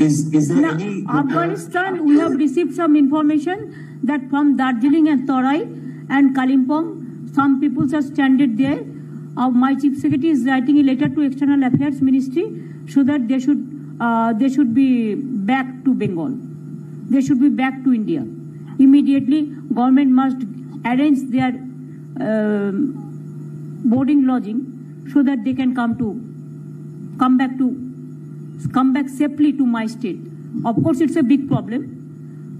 Is, is there now, any... Afghanistan, we have received some information that from Darjeeling and Torai and Kalimpong, some people are stranded there. Uh, my chief secretary is writing a letter to External Affairs Ministry so that they should uh, they should be back to Bengal. They should be back to India. Immediately, government must arrange their uh, boarding lodging so that they can come to come back to come back safely to my state. Of course, it's a big problem,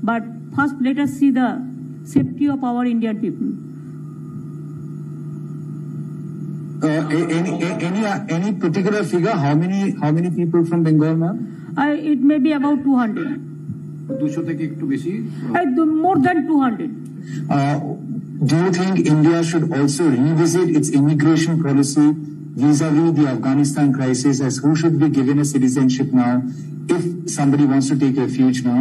but first let us see the safety of our Indian people. Uh, any, any, uh, any particular figure? How many how many people from Bengal, ma'am? Uh, it may be about 200. দুশো থেকে একটু বেশি মোর Do you think India should also revisit its immigration policy vis-a-vis the Afghanistan crisis as who should be given a citizenship now if somebody wants to take refuge now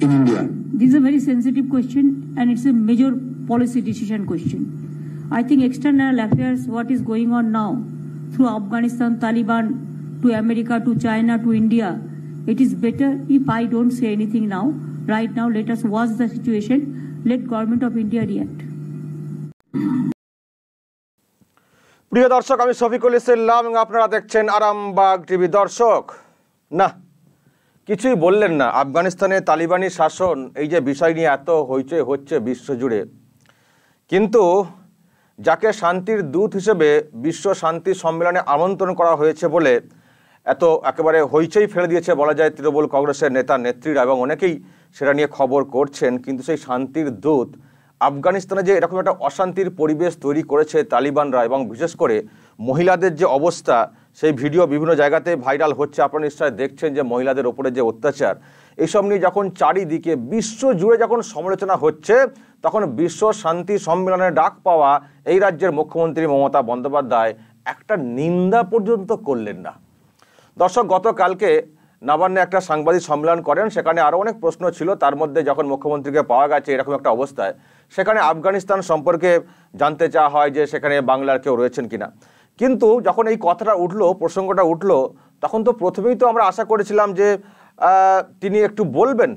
in India? This is a very sensitive question and it's a major policy decision question. I think external affairs, what is going on now through Afghanistan, Taliban, to America, to China, to India, it is better if I don't say anything now. Right now, let us watch the situation. Let government of India react. প্রিয় দর্শক আমি শফিকুল ইসলাম এবং আপনারা দেখছেন Arambagh TV দর্শক না কিছুই বললেন না আফগানিস্তানে তালিবানি শাসন এই যে বিষয় নিয়ে এত হইচই হচ্ছে বিশ্বজুড়ে কিন্তু যাকে শান্তির দূত হিসেবে বিশ্ব শান্তি সম্মেলনে আমন্ত্রণ করা হয়েছে বলে এত একেবারে হইচই ফেলে দিয়েছে বলা যায় তৃণমূল কংগ্রেসের নেতা নেত্রীরা এবং অনেকেই সেটা নিয়ে খবর করছেন কিন্তু সেই শান্তির দূত আফগানিস্তানে যে এরকম একটা অশান্তির পরিবেশ তৈরি করেছে তালিবানরা এবং বিশেষ করে মহিলাদের যে অবস্থা সেই ভিডিও বিভিন্ন জায়গাতে ভাইরাল হচ্ছে আপনারা নিশ্চয়ই দেখছেন যে মহিলাদের ওপরে যে অত্যাচার এইসব নিয়ে যখন চারিদিকে বিশ্ব জুড়ে যখন সমালোচনা হচ্ছে তখন বিশ্ব শান্তি সম্মেলনে ডাক পাওয়া এই রাজ্যের মুখ্যমন্ত্রী মমতা বন্দ্যোপাধ্যায় একটা নিন্দা পর্যন্ত করলেন না দর্শক গতকালকে নাবান্নে একটা সাংবাদিক সম্মেলন করেন সেখানে আরও অনেক প্রশ্ন ছিল তার মধ্যে যখন মুখ্যমন্ত্রীকে পাওয়া গেছে এরকম একটা অবস্থায় সেখানে আফগানিস্তান সম্পর্কে জানতে চাওয়া হয় যে সেখানে বাংলার কেউ রয়েছেন কিনা কিন্তু যখন এই কথাটা উঠলো প্রসঙ্গটা উঠলো তখন তো প্রথমেই তো আমরা আশা করেছিলাম যে তিনি একটু বলবেন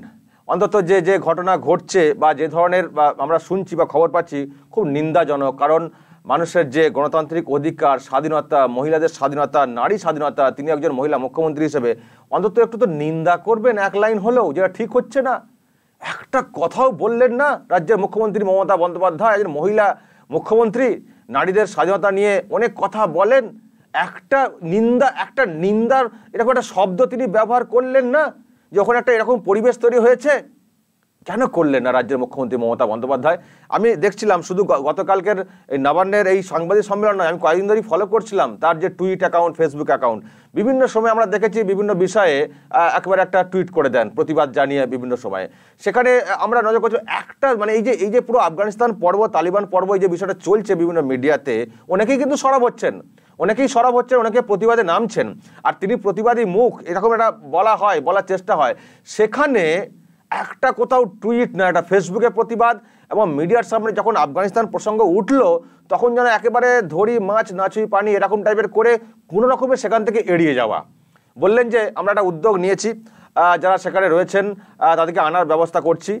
অন্তত যে যে ঘটনা ঘটছে বা যে ধরনের আমরা শুনছি বা খবর পাচ্ছি খুব নিন্দাজনক কারণ মানুষের যে গণতান্ত্রিক অধিকার স্বাধীনতা মহিলাদের স্বাধীনতা নারী স্বাধীনতা তিনি একজন মহিলা মুখ্যমন্ত্রী হিসেবে অন্তত একটু তো নিন্দা করবেন এক লাইন হলেও যেটা ঠিক হচ্ছে না একটা কথাও বললেন না রাজ্যের মুখ্যমন্ত্রী মমতা বন্দ্যোপাধ্যায় একজন মহিলা মুখ্যমন্ত্রী নারীদের স্বাধীনতা নিয়ে অনেক কথা বলেন একটা নিন্দা একটা নিন্দার এরকম একটা শব্দ তিনি ব্যবহার করলেন না যখন একটা এরকম পরিবেশ তৈরি হয়েছে কেন করলেন না রাজ্যের মুখ্যমন্ত্রী মমতা বন্দ্যোপাধ্যায় আমি দেখছিলাম শুধু গতকালকের নবান্নের এই সাংবাদিক সম্মেলন নয় আমি কয়েকদিন ধরেই ফলো করছিলাম তার যে টুইট অ্যাকাউন্ট ফেসবুক অ্যাকাউন্ট বিভিন্ন সময় আমরা দেখেছি বিভিন্ন বিষয়ে একবারে একটা টুইট করে দেন প্রতিবাদ জানিয়ে বিভিন্ন সময়ে সেখানে আমরা নজর করছি একটা মানে এই যে এই যে পুরো আফগানিস্তান পর্ব তালিবান পর্ব এই যে বিষয়টা চলছে বিভিন্ন মিডিয়াতে অনেকেই কিন্তু সরব হচ্ছেন অনেকেই সরব হচ্ছেন অনেকে প্রতিবাদে নামছেন আর তিনি প্রতিবাদী মুখ এরকম একটা বলা হয় বলার চেষ্টা হয় সেখানে একটা কোথাও টুইট না এটা ফেসবুকে প্রতিবাদ এবং মিডিয়ার সামনে যখন আফগানিস্তান প্রসঙ্গ উঠল তখন যেন একেবারে ধরি মাছ নাচুই পানি এরকম টাইপের করে কোনো রকমের সেখান থেকে এড়িয়ে যাওয়া বললেন যে আমরা একটা উদ্যোগ নিয়েছি যারা সেখানে রয়েছেন তাদেরকে আনার ব্যবস্থা করছি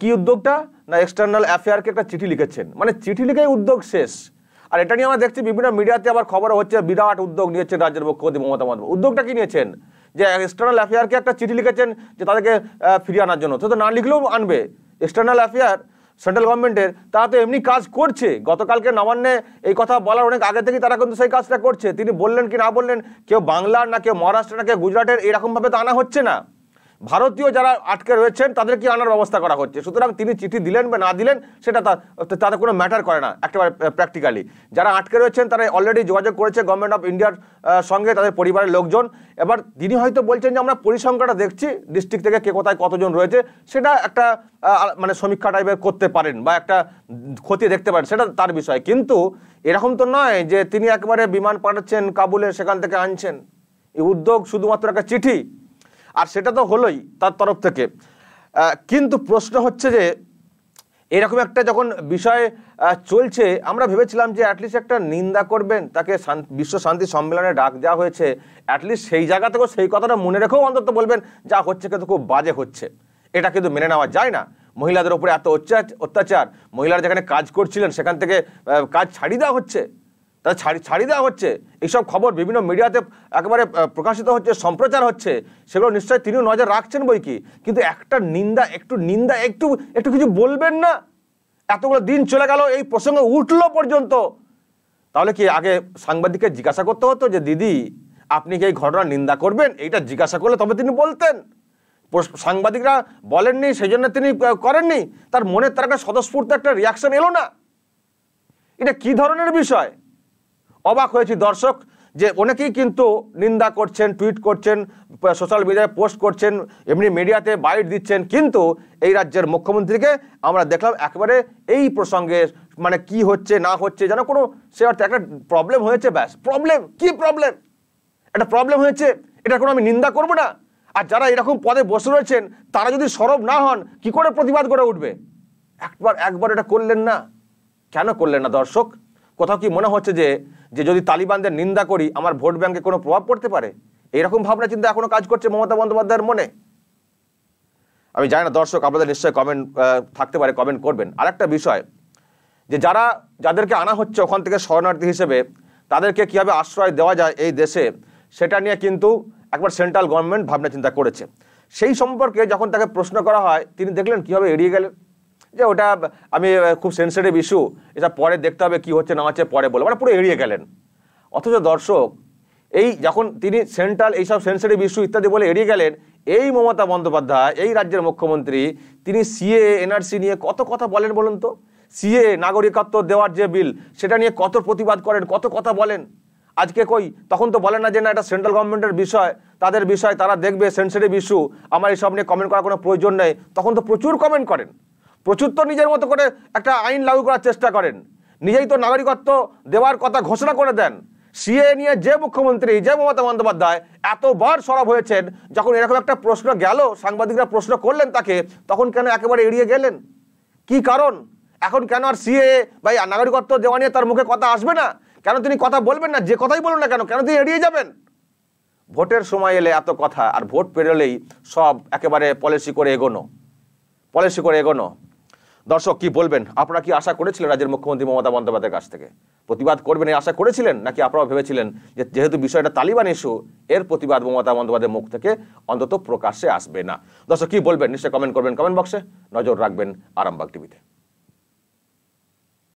কি উদ্যোগটা না এক্সটার্নাল অ্যাফেয়ারকে একটা চিঠি লিখেছেন মানে চিঠি লিখেই উদ্যোগ শেষ আর এটা নিয়ে আমরা দেখছি বিভিন্ন মিডিয়াতে আবার খবর হচ্ছে বিরাট উদ্যোগ নিয়েছেন রাজ্যের মুখ্যমন্ত্রী মমতা বন্দ্যোপাধ্যায় উদ্যোগটা কি নিয়েছেন যে এক্সটার্নাল অ্যাফেয়ারকে একটা চিঠি লিখেছেন যে তাদেরকে ফিরিয়ে আনার জন্য তো না লিখলেও আনবে এক্সটার্নাল অ্যাফেয়ার সেন্ট্রাল গভর্নমেন্টের তারা তো এমনি কাজ করছে গতকালকে নবান্নে এই কথা বলার অনেক আগে থেকেই তারা কিন্তু সেই কাজটা করছে তিনি বললেন কি না বললেন কেউ বাংলার না কেউ মহারাষ্ট্র না কেউ গুজরাটের এরকমভাবে তো আনা হচ্ছে না ভারতীয় যারা আটকে রয়েছেন তাদেরকে আনার ব্যবস্থা করা হচ্ছে সুতরাং তিনি চিঠি দিলেন বা না দিলেন সেটা তাদের কোনো ম্যাটার করে না একেবারে প্র্যাকটিক্যালি যারা আটকে রয়েছেন তারা অলরেডি যোগাযোগ করেছে গভর্নমেন্ট অফ ইন্ডিয়ার সঙ্গে তাদের পরিবারের লোকজন এবার তিনি হয়তো বলছেন যে আমরা পরিসংখ্যাটা দেখছি ডিস্ট্রিক্ট থেকে কে কোথায় কতজন রয়েছে সেটা একটা মানে সমীক্ষা টাইপের করতে পারেন বা একটা ক্ষতি দেখতে পারেন সেটা তার বিষয় কিন্তু এরকম তো নয় যে তিনি একবারে বিমান পাঠাচ্ছেন কাবুলে সেখান থেকে আনছেন এই উদ্যোগ শুধুমাত্র একটা চিঠি আর সেটা তো হলোই তার তরফ থেকে কিন্তু প্রশ্ন হচ্ছে যে এরকম একটা যখন বিষয় চলছে আমরা ভেবেছিলাম যে অ্যাটলিস্ট একটা নিন্দা করবেন তাকে বিশ্ব শান্তি সম্মেলনে ডাক দেওয়া হয়েছে অ্যাটলিস্ট সেই জায়গা থেকেও সেই কথাটা মনে রেখেও অন্তত বলবেন যা হচ্ছে কিন্তু খুব বাজে হচ্ছে এটা কিন্তু মেনে নেওয়া যায় না মহিলাদের উপরে এত অত্যাচার মহিলারা যেখানে কাজ করছিলেন সেখান থেকে কাজ ছাড়িয়ে দেওয়া হচ্ছে তাদের ছাড়ি ছাড়িয়ে দেওয়া হচ্ছে এইসব খবর বিভিন্ন মিডিয়াতে একেবারে প্রকাশিত হচ্ছে সম্প্রচার হচ্ছে সেগুলো নিশ্চয়ই তিনিও নজর রাখছেন বই কি কিন্তু একটা নিন্দা একটু নিন্দা একটু একটু কিছু বলবেন না এতগুলো দিন চলে গেল এই প্রসঙ্গ উঠলো পর্যন্ত তাহলে কি আগে সাংবাদিককে জিজ্ঞাসা করতে হতো যে দিদি আপনি কি এই ঘটনার নিন্দা করবেন এইটা জিজ্ঞাসা করলে তবে তিনি বলতেন সাংবাদিকরা বলেননি সেই জন্য তিনি করেননি তার মনে তার একটা স্বতঃস্ফূর্ত একটা রিয়াকশন এলো না এটা কি ধরনের বিষয় অবাক হয়েছি দর্শক যে অনেকেই কিন্তু নিন্দা করছেন টুইট করছেন সোশ্যাল মিডিয়ায় পোস্ট করছেন এমনি মিডিয়াতে বাইট দিচ্ছেন কিন্তু এই রাজ্যের মুখ্যমন্ত্রীকে আমরা দেখলাম একবারে এই প্রসঙ্গে মানে কি হচ্ছে না হচ্ছে যেন কোনো সে অর্থে একটা প্রবলেম হয়েছে ব্যাস প্রবলেম কি প্রবলেম একটা প্রবলেম হয়েছে এটা কোনো আমি নিন্দা করব না আর যারা এরকম পদে বসে রয়েছেন তারা যদি সরব না হন কি করে প্রতিবাদ করে উঠবে একবার একবার এটা করলেন না কেন করলেন না দর্শক কোথাও কি মনে হচ্ছে যে যে যদি তালিবানদের নিন্দা করি আমার ভোট ব্যাংকে কোনো প্রভাব পড়তে পারে এরকম ভাবনা চিন্তা এখনও কাজ করছে মমতা বন্দ্যোপাধ্যায়ের মনে আমি জানি না দর্শক আপনাদের নিশ্চয়ই কমেন্ট থাকতে পারে কমেন্ট করবেন আর একটা বিষয় যে যারা যাদেরকে আনা হচ্ছে ওখান থেকে শরণার্থী হিসেবে তাদেরকে কীভাবে আশ্রয় দেওয়া যায় এই দেশে সেটা নিয়ে কিন্তু একবার সেন্ট্রাল গভর্নমেন্ট ভাবনা চিন্তা করেছে সেই সম্পর্কে যখন তাকে প্রশ্ন করা হয় তিনি দেখলেন কীভাবে এড়িয়ে গেলেন যে ওটা আমি খুব সেন্সিটিভ ইস্যু এটা পরে দেখতে হবে কী হচ্ছে না হচ্ছে পরে বলে মানে পুরো এড়িয়ে গেলেন অথচ দর্শক এই যখন তিনি সেন্ট্রাল এইসব সেন্সিটিভ ইস্যু ইত্যাদি বলে এড়িয়ে গেলেন এই মমতা বন্দ্যোপাধ্যায় এই রাজ্যের মুখ্যমন্ত্রী তিনি সিএ এনআরসি নিয়ে কত কথা বলেন বলুন তো সিএ নাগরিকত্ব দেওয়ার যে বিল সেটা নিয়ে কত প্রতিবাদ করেন কত কথা বলেন আজকে কই তখন তো বলে না যে না এটা সেন্ট্রাল গভর্নমেন্টের বিষয় তাদের বিষয় তারা দেখবে সেন্সিটিভ ইস্যু আমার এইসব নিয়ে কমেন্ট করার কোনো প্রয়োজন নেই তখন তো প্রচুর কমেন্ট করেন প্রচুর তো নিজের মতো করে একটা আইন লাগু করার চেষ্টা করেন নিজেই তো নাগরিকত্ব দেওয়ার কথা ঘোষণা করে দেন সিএ নিয়ে যে মুখ্যমন্ত্রী যে মমতা বন্দ্যোপাধ্যায় এতবার সরব হয়েছেন যখন এরকম একটা প্রশ্ন গেল সাংবাদিকরা প্রশ্ন করলেন তাকে তখন কেন একেবারে এড়িয়ে গেলেন কি কারণ এখন কেন আর সিএ বা নাগরিকত্ব দেওয়া নিয়ে তার মুখে কথা আসবে না কেন তিনি কথা বলবেন না যে কথাই বলুন না কেন কেন তিনি এড়িয়ে যাবেন ভোটের সময় এলে এত কথা আর ভোট পেরোলেই সব একেবারে পলিসি করে এগোনো পলিসি করে এগোনো দর্শক কি বলবেন আপনারা কি আশা করেছিলেন রাজ্যের মুখ্যমন্ত্রী মমতা বন্দ্যোপাধ্যায়ের কাছ থেকে প্রতিবাদ করবেন এই আশা করেছিলেন নাকি আপনারা ভেবেছিলেন যে যেহেতু বিষয়টা তালিবান ইস্যু এর প্রতিবাদ মমতা বন্দ্যোপাধ্যায়ের মুখ থেকে অন্তত প্রকাশ্যে আসবে না দর্শক কি বলবেন নিশ্চয়ই কমেন্ট করবেন কমেন্ট বক্সে নজর রাখবেন আরামবাগ টিভিতে